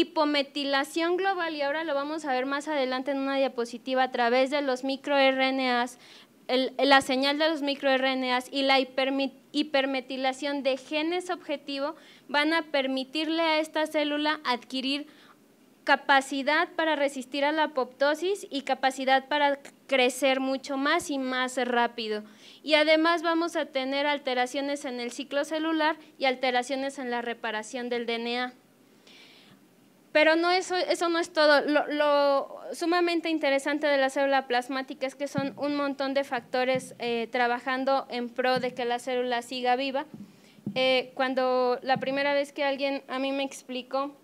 hipometilación global, y ahora lo vamos a ver más adelante en una diapositiva, a través de los microRNAs, la señal de los microRNAs y la hipermetilación de genes objetivo van a permitirle a esta célula adquirir capacidad para resistir a la apoptosis y capacidad para crecer mucho más y más rápido. Y además vamos a tener alteraciones en el ciclo celular y alteraciones en la reparación del DNA. Pero no eso, no es todo. Lo, sumamente interesante de la célula plasmática es que son un montón de factores eh, trabajando en pro de que la célula siga viva. Eh, cuando la primera vez que alguien a mí me explicó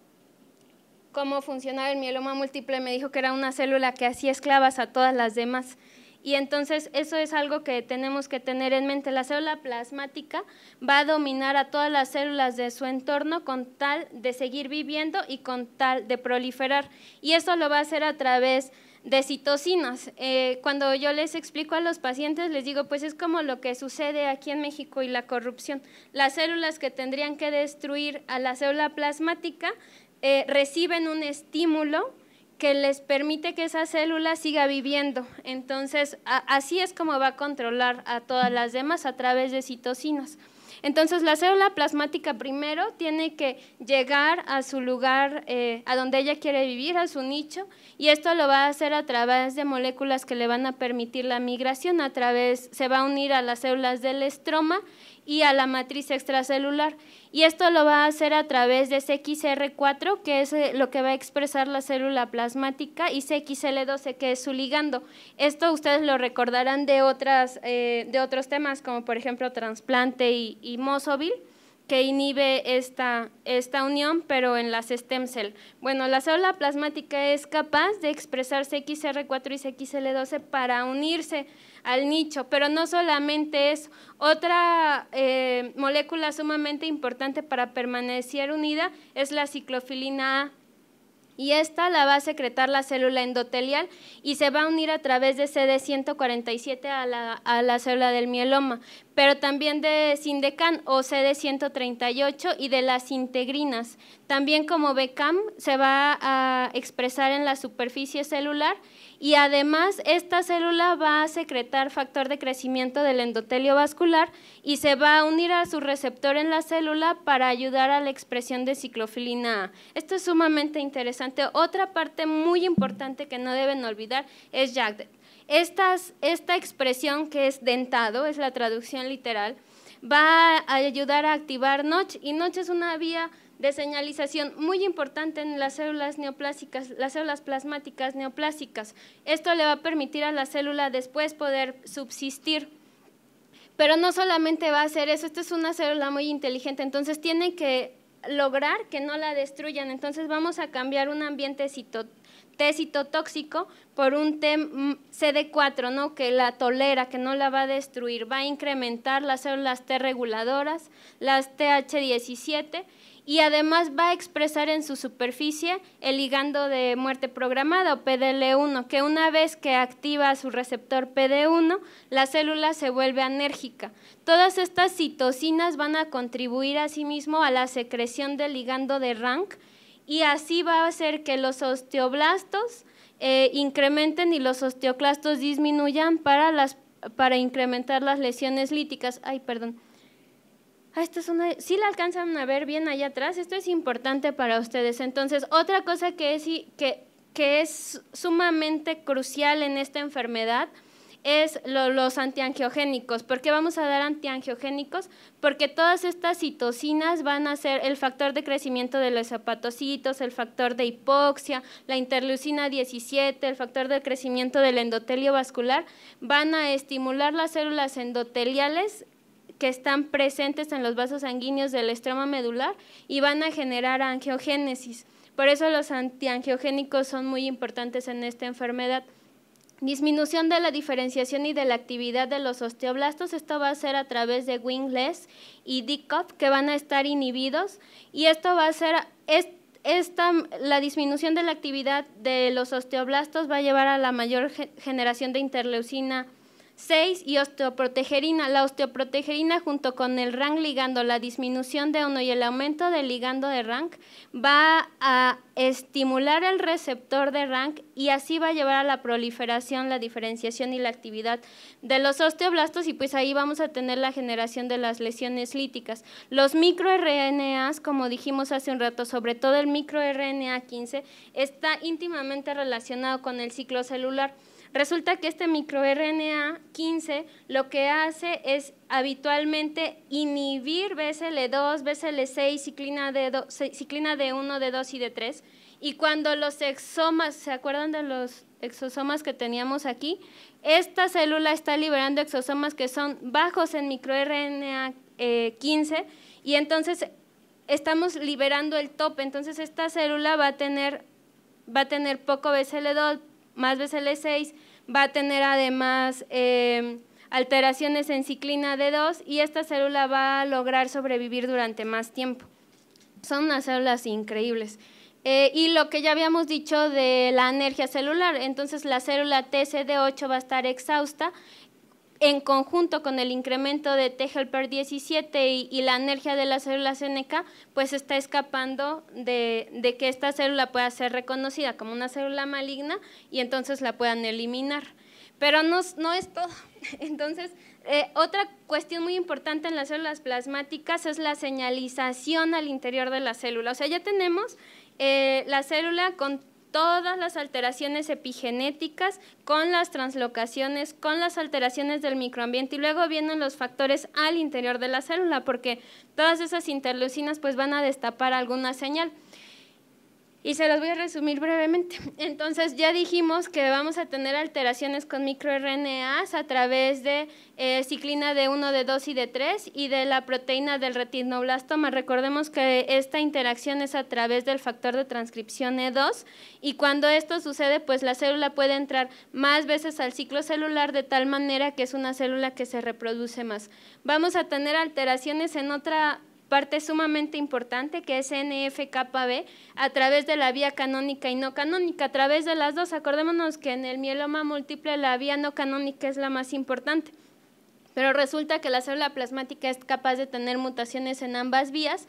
cómo funcionaba el mieloma múltiple, me dijo que era una célula que hacía esclavas a todas las demás. Y entonces eso es algo que tenemos que tener en mente. La célula plasmática va a dominar a todas las células de su entorno con tal de seguir viviendo y con tal de proliferar. Y eso lo va a hacer a través de citocinas. Eh, cuando yo les explico a los pacientes, les digo, pues es como lo que sucede aquí en México y la corrupción. Las células que tendrían que destruir a la célula plasmática eh, reciben un estímulo que les permite que esa célula siga viviendo. Entonces, así es como va a controlar a todas las demás a través de citocinas. Entonces, la célula plasmática primero tiene que llegar a su lugar, eh, a donde ella quiere vivir, a su nicho, y esto lo va a hacer a través de moléculas que le van a permitir la migración, a través, se va a unir a las células del estroma y a la matriz extracelular. Y esto lo va a hacer a través de CXR4, que es eh, lo que va a expresar la célula plasmática, y CXL12, que es su ligando. Esto ustedes lo recordarán de, eh, otros temas, como por ejemplo trasplante y, Mosovil, que inhibe esta, unión, pero en las stem cell. Bueno, la célula plasmática es capaz de expresar CXR4 y CXL12 para unirse al nicho, pero no solamente eso. Otra eh, molécula sumamente importante para permanecer unida es la ciclofilina A y esta la va a secretar la célula endotelial y se va a unir a través de CD147 a la, célula del mieloma pero también de Sindecan o CD 138 y de las integrinas. También como BECAM se va a expresar en la superficie celular y además esta célula va a secretar factor de crecimiento del endotelio vascular y se va a unir a su receptor en la célula para ayudar a la expresión de ciclofilina A. Esto es sumamente interesante. Otra parte muy importante que no deben olvidar es JAK esta expresión que es dentado, es la traducción literal, va a ayudar a activar NOTCH y NOTCH es una vía de señalización muy importante en las células neoplásicas, las células plasmáticas neoplásicas. Esto le va a permitir a la célula después poder subsistir. Pero no solamente va a hacer eso, esta es una célula muy inteligente, entonces tiene que lograr que no la destruyan. Entonces vamos a cambiar un ambiente cito té tóxico por un mm, CD4, ¿no? que la tolera, que no la va a destruir, va a incrementar las células T reguladoras, las TH17, y además va a expresar en su superficie el ligando de muerte programada o PDL1, que una vez que activa su receptor PD1, la célula se vuelve anérgica. Todas estas citocinas van a contribuir asimismo a la secreción del ligando de RANK, y así va a hacer que los osteoblastos eh, incrementen y los osteoclastos disminuyan para, las, para incrementar las lesiones líticas. Ay, perdón. Ah, si sí la alcanzan a ver bien allá atrás, esto es importante para ustedes. Entonces, otra cosa que es, que es sumamente crucial en esta enfermedad es los antiangiogénicos. ¿Por qué vamos a dar antiangiogénicos? Porque todas estas citocinas van a ser el factor de crecimiento de los zapatocitos, el factor de hipoxia, la interleucina 17, el factor de crecimiento del endotelio vascular, van a estimular las células endoteliales que están presentes en los vasos sanguíneos del estroma medular y van a generar angiogénesis. Por eso los antiangiogénicos son muy importantes en esta enfermedad. Disminución de la diferenciación y de la actividad de los osteoblastos, esto va a ser a través de Wingless y DICOT, que van a estar inhibidos, y esto va a ser, esta, la disminución de la actividad de los osteoblastos va a llevar a la mayor generación de interleucina 6. Y osteoprotegerina. La osteoprotegerina junto con el rank ligando, la disminución de uno y el aumento del ligando de rank va a estimular el receptor de rank y así va a llevar a la proliferación, la diferenciación y la actividad de los osteoblastos y pues ahí vamos a tener la generación de las lesiones líticas. Los microRNAs, como dijimos hace un rato, sobre todo el microRNA 15, está íntimamente relacionado con el ciclo celular. Resulta que este microRNA 15 lo que hace es habitualmente inhibir BCL2, BCL6, ciclina, de 1 D2 y D3. Y cuando los exomas, ¿se acuerdan de los exosomas que teníamos aquí? Esta célula está liberando exosomas que son bajos en microRNA 15 eh, y entonces estamos liberando el top. Entonces esta célula va a tener, va a tener poco BCL2, más BCL6 va a tener además em, alteraciones en ciclina D2 y esta célula va a lograr sobrevivir durante más tiempo. Son unas células increíbles. Eh, y lo que ya habíamos dicho de la energía celular, entonces la célula TCD8 va a estar exhausta en conjunto con el incremento de T-helper 17 y, la energía de la célula Zeneca, pues está escapando de, que esta célula pueda ser reconocida como una célula maligna y entonces la puedan eliminar. Pero no, no es todo. Entonces, eh, otra cuestión muy importante en las células plasmáticas es la señalización al interior de la célula. O sea, ya tenemos eh, la célula con todas las alteraciones epigenéticas, con las translocaciones, con las alteraciones del microambiente y luego vienen los factores al interior de la célula, porque todas esas interleucinas pues van a destapar alguna señal y se los voy a resumir brevemente. Entonces ya dijimos que vamos a tener alteraciones con microRNAs a través de eh, ciclina de 1, de 2 y de 3 y de la proteína del retinoblastoma. Recordemos que esta interacción es a través del factor de transcripción E2 y cuando esto sucede pues la célula puede entrar más veces al ciclo celular de tal manera que es una célula que se reproduce más. Vamos a tener alteraciones en otra parte sumamente importante que es NFKB a través de la vía canónica y no canónica, a través de las dos. Acordémonos que en el mieloma múltiple la vía no canónica es la más importante. Pero resulta que la célula plasmática es capaz de tener mutaciones en ambas vías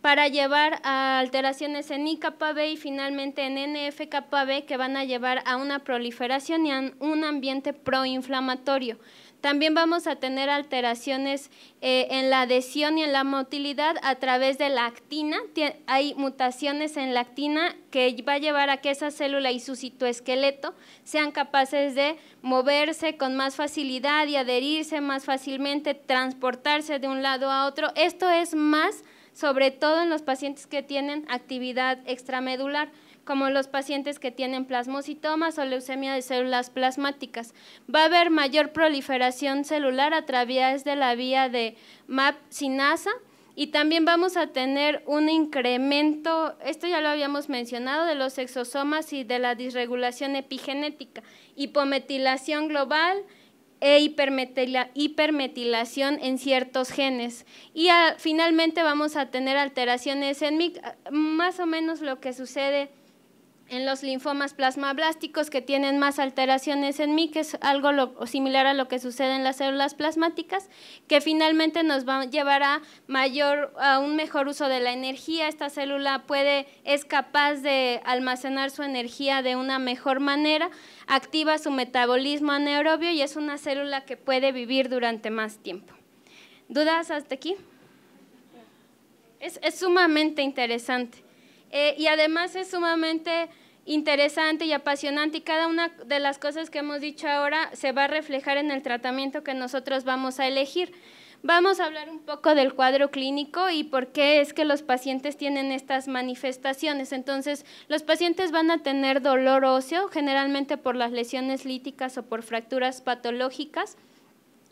para llevar a alteraciones en IKB y finalmente en NFKB que van a llevar a una proliferación y a un ambiente proinflamatorio. También vamos a tener alteraciones eh, en la adhesión y en la motilidad a través de la actina. hay mutaciones en la actina que va a llevar a que esa célula y su citoesqueleto sean capaces de moverse con más facilidad y adherirse más fácilmente, transportarse de un lado a otro. Esto es más sobre todo en los pacientes que tienen actividad extramedular como los pacientes que tienen plasmocitomas o leucemia de células plasmáticas. Va a haber mayor proliferación celular a través de la vía de MAP-sinasa y también vamos a tener un incremento, esto ya lo habíamos mencionado, de los exosomas y de la disregulación epigenética, hipometilación global, e hipermetilación en ciertos genes. Y finalmente vamos a tener alteraciones en más o menos lo que sucede en los linfomas plasmablásticos que tienen más alteraciones en mí, que es algo similar a lo que sucede en las células plasmáticas, que finalmente nos va a llevar a, mayor, a un mejor uso de la energía. Esta célula puede, es capaz de almacenar su energía de una mejor manera, activa su metabolismo anaerobio y es una célula que puede vivir durante más tiempo. ¿Dudas hasta aquí? es sumamente interesante. Eh, y además es sumamente interesante y apasionante y cada una de las cosas que hemos dicho ahora se va a reflejar en el tratamiento que nosotros vamos a elegir. Vamos a hablar un poco del cuadro clínico y por qué es que los pacientes tienen estas manifestaciones. Entonces, los pacientes van a tener dolor óseo, generalmente por las lesiones líticas o por fracturas patológicas.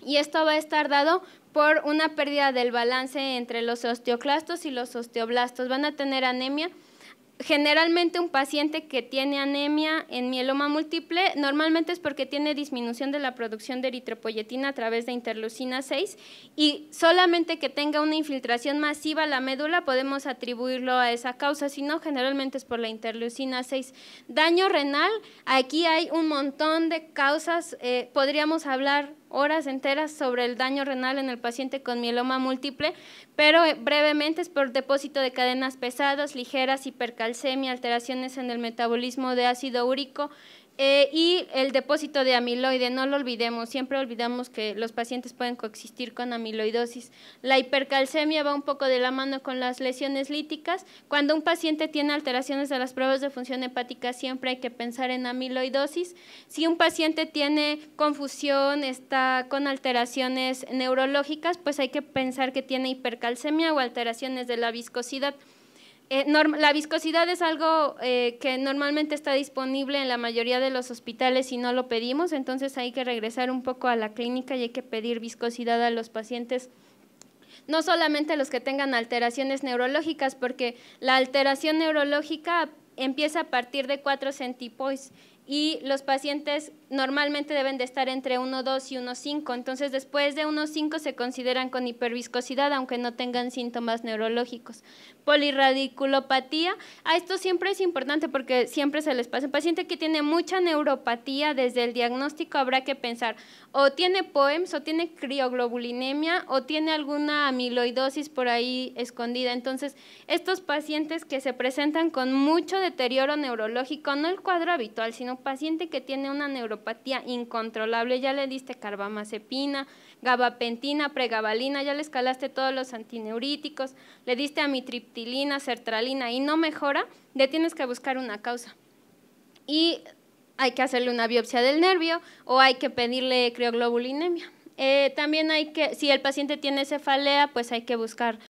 Y esto va a estar dado por una pérdida del balance entre los osteoclastos y los osteoblastos. Van a tener anemia, generalmente un paciente que tiene anemia en mieloma múltiple normalmente es porque tiene disminución de la producción de eritropoyetina a través de interleucina 6 y solamente que tenga una infiltración masiva a la médula podemos atribuirlo a esa causa, si no generalmente es por la interleucina 6. Daño renal, aquí hay un montón de causas, eh, podríamos hablar horas enteras sobre el daño renal en el paciente con mieloma múltiple, pero eh, brevemente es por depósito de cadenas pesadas, ligeras, hipercalcemia, alteraciones en el metabolismo de ácido úrico, eh, y el depósito de amiloide, no lo olvidemos, siempre olvidamos que los pacientes pueden coexistir con amiloidosis. La hipercalcemia va un poco de la mano con las lesiones líticas. Cuando un paciente tiene alteraciones de las pruebas de función hepática, siempre hay que pensar en amiloidosis. Si un paciente tiene confusión, está con alteraciones neurológicas, pues hay que pensar que tiene hipercalcemia o alteraciones de la viscosidad. Eh, la viscosidad es algo eh, que normalmente está disponible en la mayoría de los hospitales y no lo pedimos, entonces hay que regresar un poco a la clínica y hay que pedir viscosidad a los pacientes, no solamente los que tengan alteraciones neurológicas, porque la alteración neurológica empieza a partir de 4 centipoys y los pacientes normalmente deben de estar entre 1,2 y 1,5, entonces después de 1,5 se consideran con hiperviscosidad aunque no tengan síntomas neurológicos polirradiculopatía. A esto siempre es importante porque siempre se les pasa. Un paciente que tiene mucha neuropatía, desde el diagnóstico habrá que pensar o tiene POEMS o tiene crioglobulinemia o tiene alguna amiloidosis por ahí escondida. Entonces, estos pacientes que se presentan con mucho deterioro neurológico, no el cuadro habitual, sino paciente que tiene una neuropatía incontrolable, ya le diste carbamazepina, gabapentina, pregabalina, ya le escalaste todos los antineuríticos, le diste amitriptina, sertralina y no mejora, ya tienes que buscar una causa. Y hay que hacerle una biopsia del nervio o hay que pedirle crioglobulinemia. Eh, también hay que, si el paciente tiene cefalea, pues hay que buscar